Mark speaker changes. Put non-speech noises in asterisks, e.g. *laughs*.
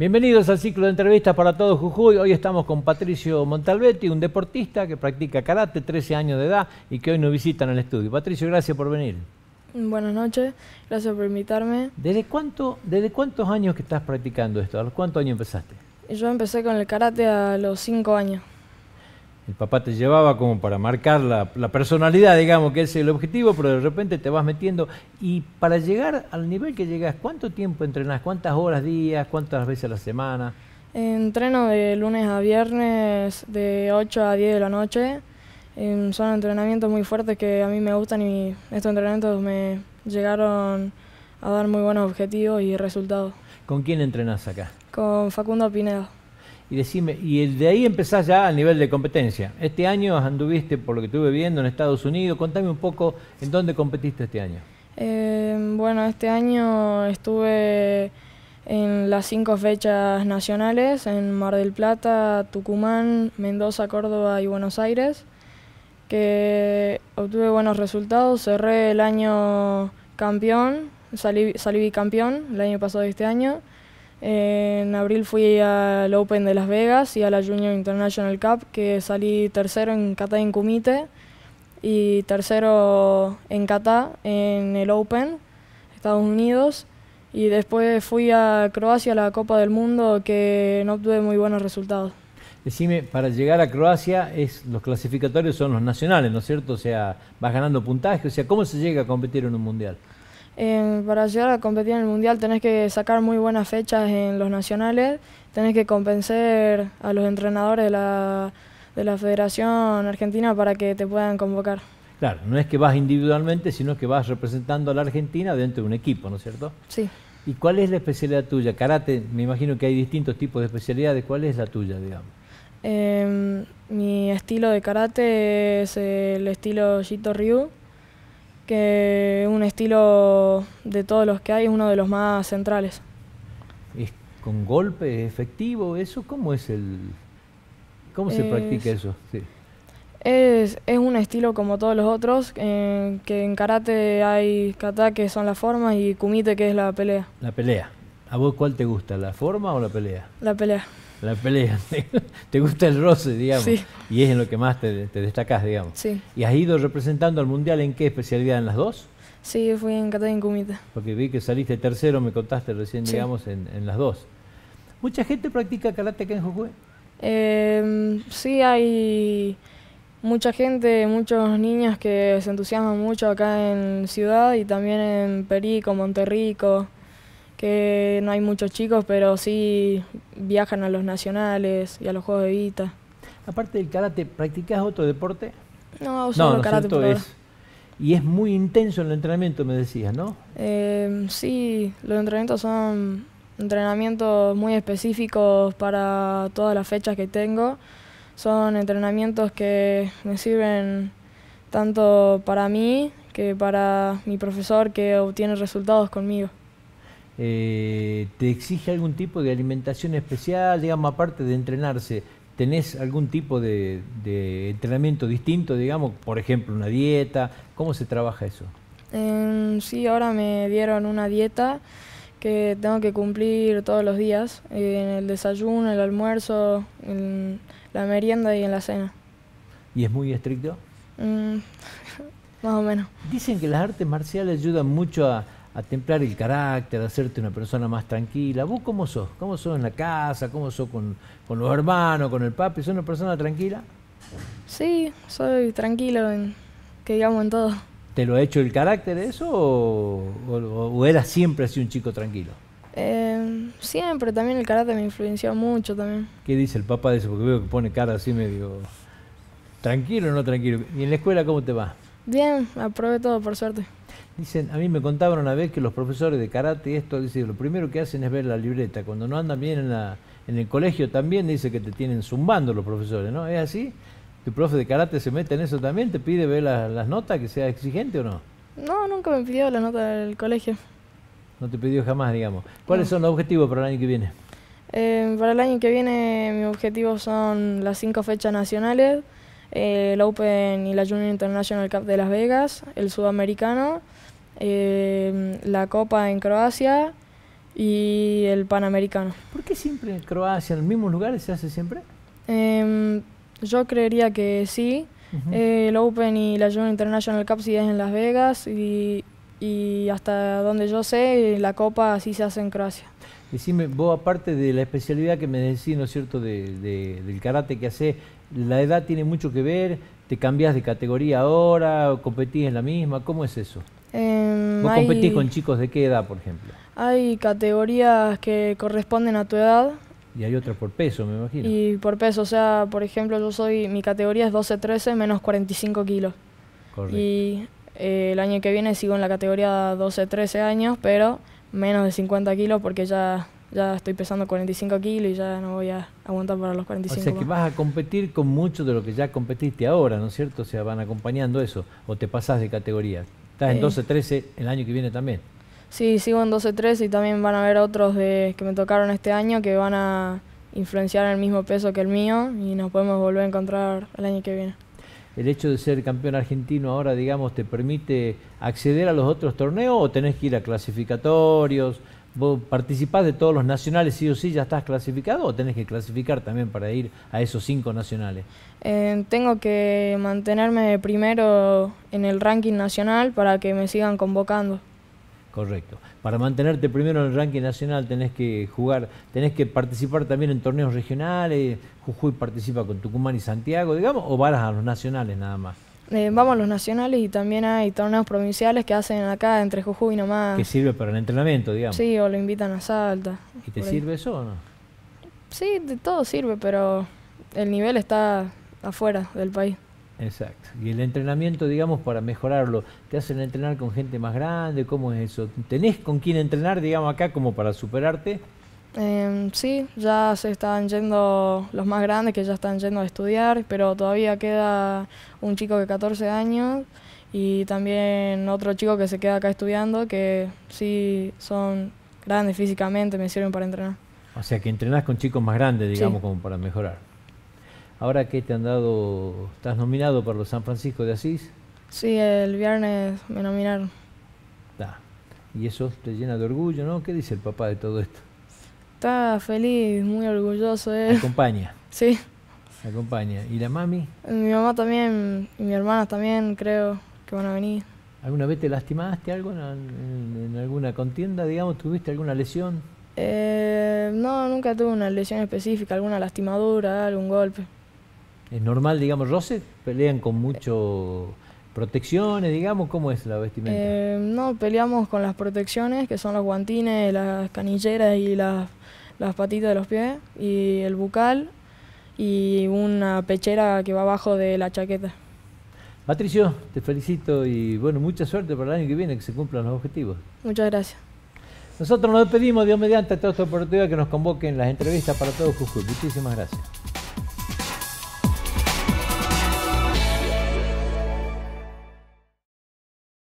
Speaker 1: Bienvenidos al ciclo de entrevistas para todos Jujuy. Hoy estamos con Patricio Montalbetti, un deportista que practica karate, 13 años de edad y que hoy nos visita en el estudio. Patricio, gracias por venir.
Speaker 2: Buenas noches, gracias por invitarme.
Speaker 1: ¿Desde, cuánto, desde cuántos años que estás practicando esto? ¿A los cuántos años empezaste?
Speaker 2: Yo empecé con el karate a los 5 años
Speaker 1: el papá te llevaba como para marcar la, personalidad, digamos, que es el objetivo, pero de repente te vas metiendo. Y para llegar al nivel que llegas, ¿cuánto tiempo entrenás? ¿Cuántas horas, días? ¿Cuántas veces a la semana?
Speaker 2: Entreno de lunes a viernes, de 8 a 10 de la noche. Em, son entrenamientos muy fuertes que a mí me gustan y estos entrenamientos me llegaron a dar muy buenos objetivos y resultados.
Speaker 1: ¿Con quién entrenás acá?
Speaker 2: Con Facundo Pineda
Speaker 1: y decime, y de ahí empezás ya al nivel de competencia. Este año anduviste, por lo que estuve viendo, en Estados Unidos. Contame un poco en dónde competiste este año.
Speaker 2: Eh, bueno, este año estuve en las cinco fechas nacionales, en Mar del Plata, Tucumán, Mendoza, Córdoba y Buenos Aires, que obtuve buenos resultados. Cerré el año campeón, salí, salí bicampeón el año pasado y este año. En abril fui al Open de Las Vegas y a la Junior International Cup, que salí tercero en Kata en Kumite y tercero en Kata en el Open, Estados Unidos. Y después fui a Croacia a la Copa del Mundo, que no obtuve muy buenos resultados.
Speaker 1: Decime, para llegar a Croacia, es, los clasificatorios son los nacionales, ¿no es cierto? O sea, vas ganando puntaje, o sea, ¿cómo se llega a competir en un mundial?
Speaker 2: para llegar a competir en el Mundial tenés que sacar muy buenas fechas en los nacionales, tenés que convencer a los entrenadores de la, Federación Argentina para que te puedan convocar.
Speaker 1: Claro, no es que vas individualmente, sino que vas representando a la Argentina dentro de un equipo, ¿no es cierto? Sí. ¿Y cuál es la especialidad tuya? Karate, me imagino que hay distintos tipos de especialidades. ¿Cuál es la tuya, digamos?
Speaker 2: Em, mi estilo de karate es el estilo Jito Ryu que un estilo de todos los que hay es uno de los más centrales.
Speaker 1: ¿Es con golpe efectivo eso? ¿Cómo es el...? ¿Cómo se practica eso?
Speaker 2: Es, es, un estilo como todos los otros, que en karate hay kata que son las formas y kumite que es la pelea.
Speaker 1: La pelea. ¿A vos cuál te gusta, la forma o la pelea? La pelea. La pelea. *laughs* te gusta el roce, digamos. Sí. Y es en lo que más te, destacás, digamos. Sí. ¿Y has ido representando al mundial en qué especialidad? ¿En las dos?
Speaker 2: Sí, fui en kata y en kumita.
Speaker 1: Porque vi que saliste tercero, me contaste recién, digamos, en, las dos.
Speaker 2: ¿Mucha gente practica karate acá en Jujuy? Em, sí, hay mucha gente, muchos niños que se entusiasman mucho acá en Ciudad y también en Perico, Monterrico que no hay muchos chicos, pero sí viajan a los nacionales y a los Juegos de Vita. Aparte del
Speaker 1: karate, ¿practicas otro deporte?
Speaker 2: No, solo no, karate.
Speaker 1: y es muy intenso el entrenamiento, me decías, ¿no?
Speaker 2: Em, sí, los entrenamientos son entrenamientos muy específicos para todas las fechas que tengo. Son entrenamientos que me sirven tanto para mí que para mi profesor que obtiene resultados conmigo.
Speaker 1: Eh, te exige algún tipo de alimentación especial, digamos, aparte de entrenarse, ¿tenés algún tipo de, entrenamiento distinto, digamos, por ejemplo, una dieta? ¿Cómo se trabaja eso?
Speaker 2: Em, sí, ahora me dieron una dieta que tengo que cumplir todos los días, eh, en el desayuno, el almuerzo, en la merienda y en la cena.
Speaker 1: ¿Y es muy estricto?
Speaker 2: Mm, *laughs* más o menos. Dicen que las artes marciales
Speaker 1: ayudan mucho a, a templar el carácter, a hacerte una persona más tranquila. ¿Vos cómo sos? ¿Cómo sos en la casa? ¿Cómo sos con, con los hermanos, con el papi? ¿Sos una persona tranquila?
Speaker 2: Sí, soy tranquilo, en, que digamos en todo.
Speaker 1: ¿Te lo ha hecho el carácter eso o, eras siempre así un chico tranquilo?
Speaker 2: Em, siempre, también el carácter me influenció mucho también.
Speaker 1: ¿Qué dice el papá de eso? Porque veo que pone cara así medio tranquilo o no tranquilo. ¿Y en la escuela cómo te va?
Speaker 2: Bien, aprobé todo, por suerte.
Speaker 1: Dicen, a mí me contaban una vez que los profesores de karate, esto, dice, lo primero que hacen es ver la libreta. Cuando no andan bien en, en el colegio también dice que te tienen zumbando los profesores, ¿no? ¿Es así? ¿Tu profe de karate se mete en eso también? ¿Te pide ver las notas, que sea exigente o no?
Speaker 2: No, nunca me pidió las notas del colegio.
Speaker 1: No te pidió jamás, digamos. ¿Cuáles son los objetivos para el año que viene?
Speaker 2: Eh, para el año que viene mis objetivos son las cinco fechas nacionales, eh, el Open y la Junior International Cup de Las Vegas, el Sudamericano, eh, la Copa en Croacia y el Panamericano.
Speaker 1: ¿Por qué siempre en Croacia, en los mismos lugares se hace siempre?
Speaker 2: Em, yo creería que sí. Eh, el Open y la Junior International Cup sí es en Las Vegas y, y hasta donde yo sé, la Copa sí se hace en Croacia.
Speaker 1: Decime, vos aparte de la especialidad que me decís, ¿no es cierto?, de, del karate que hace, la edad tiene mucho que ver, te cambias de categoría ahora, competís en la misma, ¿cómo es eso?
Speaker 2: Em, ¿Vos competís con
Speaker 1: chicos de qué edad, por ejemplo?
Speaker 2: Hay categorías que corresponden a tu edad.
Speaker 1: Y hay otras por peso, me imagino.
Speaker 2: Y por peso, o sea, por ejemplo, yo soy, mi categoría es 12-13 menos 45 kilos. Correcto. Y eh, el año que viene sigo en la categoría 12-13 años, pero menos de 50 kilos porque ya ya estoy pesando 45 kilos y ya no voy a aguantar para los 45. O sea que
Speaker 1: vas a competir con mucho de lo que ya competiste ahora, ¿no es cierto? O sea, van acompañando eso, o te pasás de categoría. Estás en 12-13 el año que viene también.
Speaker 2: Sí, sigo en 12-13 y también van a haber otros de, que me tocaron este año que van a influenciar el mismo peso que el mío y nos podemos volver a encontrar el año que viene.
Speaker 1: ¿El hecho de ser campeón argentino ahora, digamos, te permite acceder a los otros torneos o tenés que ir a clasificatorios? vos participás de todos los nacionales, sí o sí, ya estás clasificado o tenés que clasificar también para ir a esos cinco nacionales?
Speaker 2: Eh, tengo que mantenerme primero en el ranking nacional para que me sigan convocando.
Speaker 1: Correcto. Para mantenerte primero en el ranking nacional tenés que jugar, tenés que participar también en torneos regionales, Jujuy participa con Tucumán y Santiago, digamos, o vas a los nacionales nada más.
Speaker 2: Eh, vamos a los nacionales y también hay torneos provinciales que hacen acá entre Jujuy nomás. Que
Speaker 1: sirve para el entrenamiento, digamos.
Speaker 2: Sí, o lo invitan a Salta. ¿Y te sirve eso o no? Sí, de todo sirve, pero el nivel está afuera del país.
Speaker 1: Exacto. Y el entrenamiento, digamos, para mejorarlo, ¿te hacen entrenar con gente más grande? ¿Cómo es eso? ¿Tenés con quién entrenar, digamos, acá como para superarte?
Speaker 2: Eh, sí, ya se están yendo los más grandes que ya están yendo a estudiar, pero todavía queda un chico de 14 años y también otro chico que se queda acá estudiando, que sí son grandes físicamente, me sirven para entrenar. O
Speaker 1: sea que entrenás con chicos más grandes, digamos, como para mejorar. Ahora que te han dado, estás nominado para los San Francisco de Asís.
Speaker 2: Sí, el viernes me nominaron.
Speaker 1: Y eso te llena de orgullo, ¿no? ¿Qué dice el papá de todo esto?
Speaker 2: Está feliz, muy orgulloso de Acompaña. *laughs* Sí.
Speaker 1: Acompaña. ¿Y la mami?
Speaker 2: Mi mamá también, y mi hermana también, creo que van a venir.
Speaker 1: ¿Alguna vez te lastimaste algo en, alguna contienda, digamos? ¿Tuviste alguna lesión?
Speaker 2: Eh, no, nunca tuve una lesión específica, alguna lastimadura, algún golpe.
Speaker 1: ¿Es normal, digamos, roces? ¿Pelean con mucho protecciones, digamos, ¿cómo es la vestimenta?
Speaker 2: Eh, no, peleamos con las protecciones, que son los guantines, las canilleras y las, las patitas de los pies, y el bucal, y una pechera que va abajo de la chaqueta.
Speaker 1: Patricio, te felicito y bueno, mucha suerte para el año que viene, que se cumplan los objetivos. Muchas gracias. Nosotros nos despedimos, Dios mediante, a esta oportunidad que nos convoquen las entrevistas para todos, Jujuy. Muchísimas gracias.